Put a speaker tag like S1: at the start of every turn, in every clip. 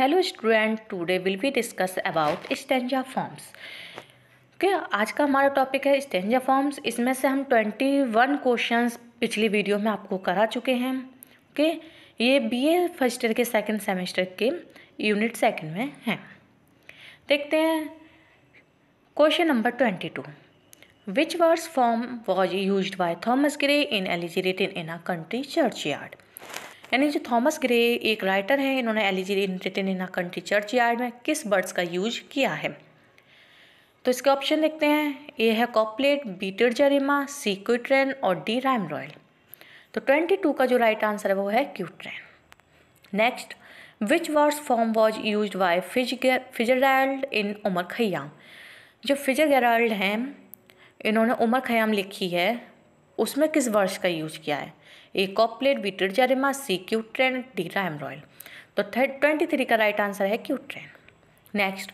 S1: Hello student today will be discuss about stanza forms okay आज का हमारा topic है स्टेंजा फॉर्म्स इसमें से हम ट्वेंटी वन क्वेश्चन पिछली वीडियो में आपको करा चुके हैं ओके okay? ये बी ए फर्स्ट ईयर के सेकेंड सेमेस्टर के यूनिट सेकेंड में हैं देखते हैं question number twenty two which verse form was use by Thomas Gray in elegy in a country churchyard यानी जो थॉमस ग्रे एक राइटर हैं इन्होंने elegy written in country churchyard में किस बर्ड्स का यूज किया है तो इसके ऑप्शन देखते हैं ए है कॉपलेट बीटर जरिमा सी क्यूट्रेन और डी रैम रॉयल तो ट्वेंटी टू का जो राइट आंसर है वो है quatrain next which words form was use by Fitzgerald in Omar Khayyam जो फिजर गैराल्ड हैं इन्होंने उमर खयाम लिखी है उसमें किस वर्ष का यूज किया है A couplet B terza rima C quatrain D rhyme royal तो थर्ड ट्वेंटी थ्री का राइट आंसर है quatrain next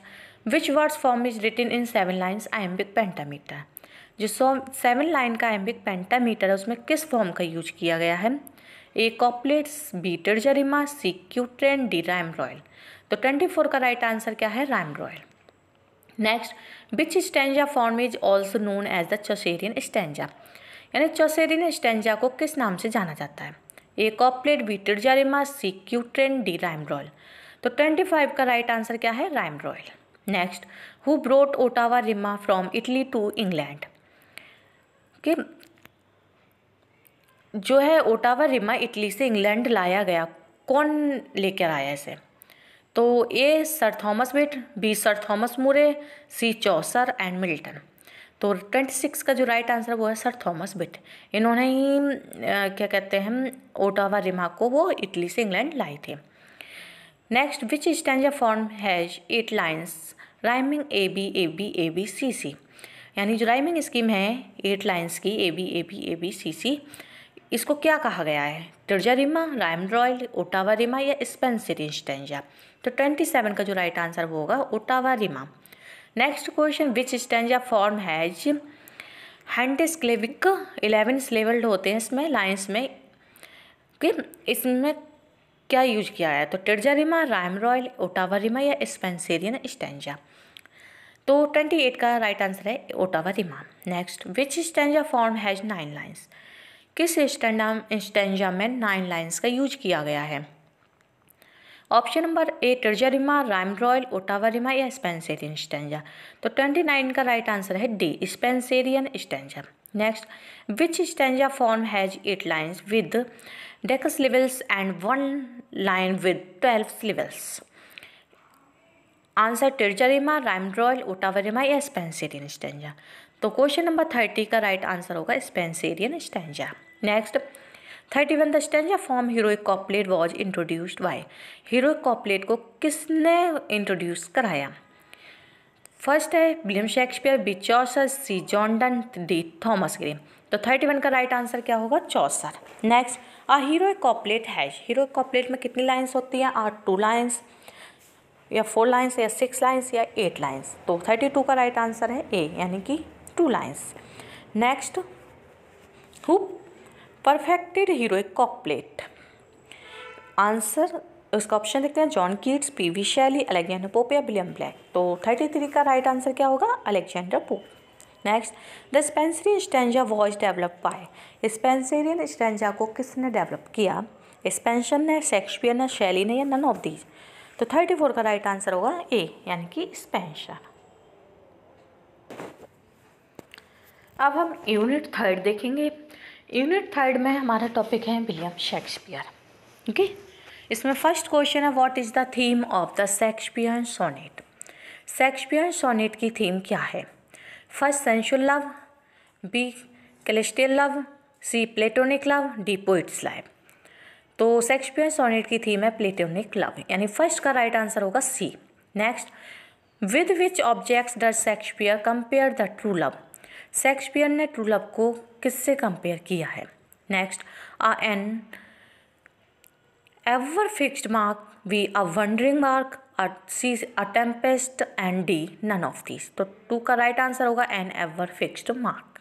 S1: which words form is written in seven lines iambic pentameter जो सो सेवन लाइन का आयम्बिक पेंटामीटर है उसमें किस फॉर्म का यूज किया गया है A couplets B terza rima C quatrain D rhyme royal तो ट्वेंटी फोर का राइट आंसर क्या है rhyme royal next beach stanza form is also known as the Chaucerian stanza यानी चौसेरिन स्टेंजा को किस नाम से जाना जाता है A couplet B terza rima C quatrain D rhyme royal तो ट्वेंटी फाइव का राइट आंसर क्या है rhyme royal next who brought ottava rima from Italy to England के जो है ओटावा रिमा इटली से इंग्लैंड लाया गया कौन लेकर आया इसे तो A sir Thomas Wyatt B sir Thomas More C Chaucer and Milton तो ट्वेंटी सिक्स का जो राइट आंसर वो है सर थॉमस बिट इन्होंने ही क्या कहते हैं ओटावा रिमार्क को वो इटली से इंग्लैंड लाए थे next which stanza form has eight lines rhyming A B A B A B C C यानी जो राइमिंग स्कीम है एट लाइन्स की A B A B A B C C इसको क्या कहा गया है terza rima rhyme royal ottava rima या स्पेंसर स्टेंजा तो ट्वेंटी सेवन का जो राइट आंसर वो होगा ottava rima next question which stanza form has hunt syllabic eleven स्लेवल्ड होते हैं इसमें लाइन्स में कि इसमें क्या यूज किया है तो terza rima rhyme royal ottava rima या स्पेंसेरियन स्टेंजा तो ट्वेंटी एट का राइट आंसर है ottava rima next which stanza form has nine lines किस स्टेंडा स्टेंजा में नाइन लाइन्स का यूज किया गया है option number A terza rima rhyme royal ottava rima या स्पेंसेरियन स्टेंजा तो ट्वेंटी नाइन का राइट आंसर है D Spenserian stanza next which stanza form has eight lines with डेकस levels and one line with twelve लेवल्स answer terza rima rhyme royal ottava rima या Spenserian stanza तो question number thirty का right answer होगा Spenserian stanza next one the stanza form heroic couplet was introduced by heroic couplet को किसने introduce कराया first है William Shakespeare B Chaucer C John Donne D Thomas Green तो thirty one का right answer क्या होगा Chaucer next a hero couplet has hero couplet में कितनी लाइन्स होती हैं आर टू लाइन्स या फोर लाइन्स या सिक्स लाइन्स या एट लाइन्स तो थर्टी टू का राइट आंसर है ए यानी कि two lines next who perfected heroic couplet answer उसका ऑप्शन देखते हैं John Keats P V Shelley Alexander Pope या विलियम ब्लैक तो थर्टी थ्री का राइट आंसर क्या होगा Alexander Pope next the Spenserian stanza was develop by Spenserian stanza को किसने डेवलप किया स्पेंशन ने शेक्सपियर ने शैली ने या नन ऑफ दीज तो थर्टी फोर का राइट आंसर होगा ए यानी कि स्पेंशन अब हम यूनिट थर्ड देखेंगे यूनिट थर्ड में हमारा टॉपिक है विलियम शेक्सपियर ओके इसमें फर्स्ट क्वेश्चन है what is the theme of the Shakespeare sonnet Shakespeare sonnet की थीम क्या है first sensual love B celestial love C platonic love D poets live तो Shakespeare sonnet की theme है platonic love यानी first का right answer होगा C next with which objects does Shakespeare compare the true love Shakespeare ने true love को किससे compare किया है next A an ever fixed mark B a wandering mark C a tempest and D none of these तो two का right answer होगा an ever fixed mark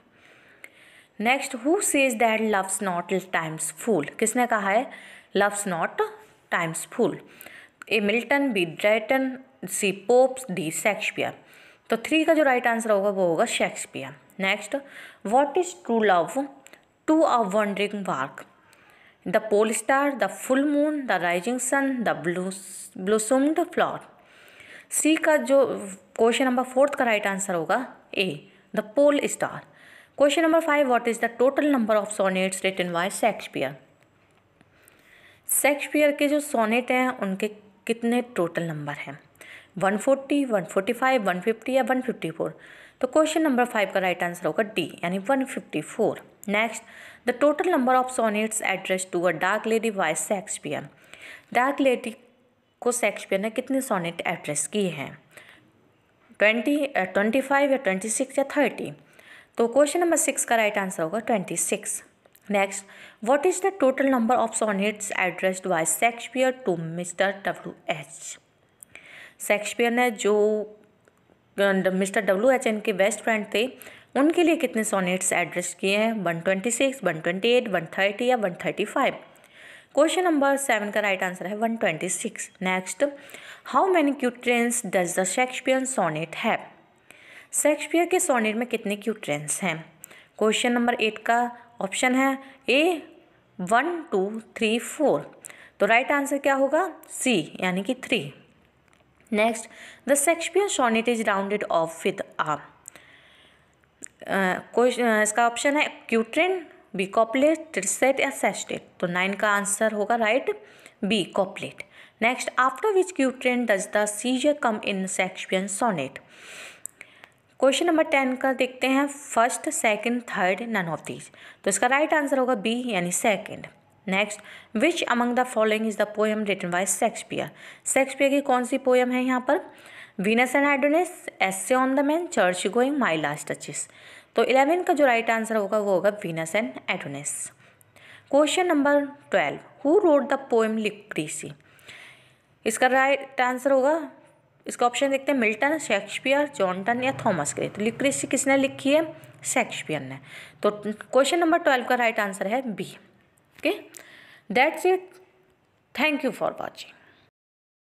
S1: next who says that love's not time's fool किसने कहा है love's not time's fool A Milton B Drayton C Popes D Shakespeare तो three का जो right answer होगा वो होगा Shakespeare next what is true love to a wandering bark the pole star the full moon the rising sun the blue blossomed flower C का जो question number fourth का right answer होगा A the pole star question number five what is the total number of sonnets written by Shakespeare Shakespeare के जो sonnet हैं उनके कितने total number हैं one one forty forty five one fifty या one fifty four तो question number five का right answer होगा डी यानी 154 next the total number of sonnets address to a dark lady by Shakespeare dark lady को Shakespeare ने कितने sonnet address किए हैं ट्वेंटी ट्वेंटी फाइव या ट्वेंटी सिक्स या थर्टी तो क्वेश्चन नंबर सिक्स का राइट आंसर होगा twenty six next what is the total number of sonnets addressed by Shakespeare to mister W H Shakespeare ने जो mister W H एन के best friend थे उनके लिए कितने सोनेट्स एड्रेस किए हैं one twenty six one twenty eight one thirty या one thirty five question number seven का राइट आंसर है one twenty six next how many quatrains does the Shakespeare sonnet है शेक्सपियर के सोनेट में कितने quatrains हैं क्वेश्चन नंबर एट का option है A one two three four तो राइट आंसर क्या होगा सी यानी कि three next the Shakespeare sonnet is rounded off with a. Uh, uh, इसका ऑप्शन है क्यूट्रेन बी कॉपलेट ट्रिसेट या सेस्टेट तो नाइन का आंसर होगा right B couplet next after which quatrain does the caesura come in Shakespearean sonnet question number ten का देखते हैं first second third none of these तो इसका राइट right आंसर होगा बी यानी second next which among the following is the poem written by Shakespeare Shakespeare की कौन सी पोएम है यहाँ पर Venus and Adonis essay on the man church going my last टचिस तो इलेवन का जो राइट आंसर होगा वो होगा Venus and Adonis question number twelve who wrote the poem Lucrece इसका राइट आंसर होगा इसका ऑप्शन देखते हैं मिल्टन शेक्सपियर जॉनटन या थॉमस ग्रे तो लिक्रीसी किसने लिखी है शेक्सपियर ने तो क्वेश्चन नंबर ट्वेल्व का राइट आंसर है B okay that's it thank you for watching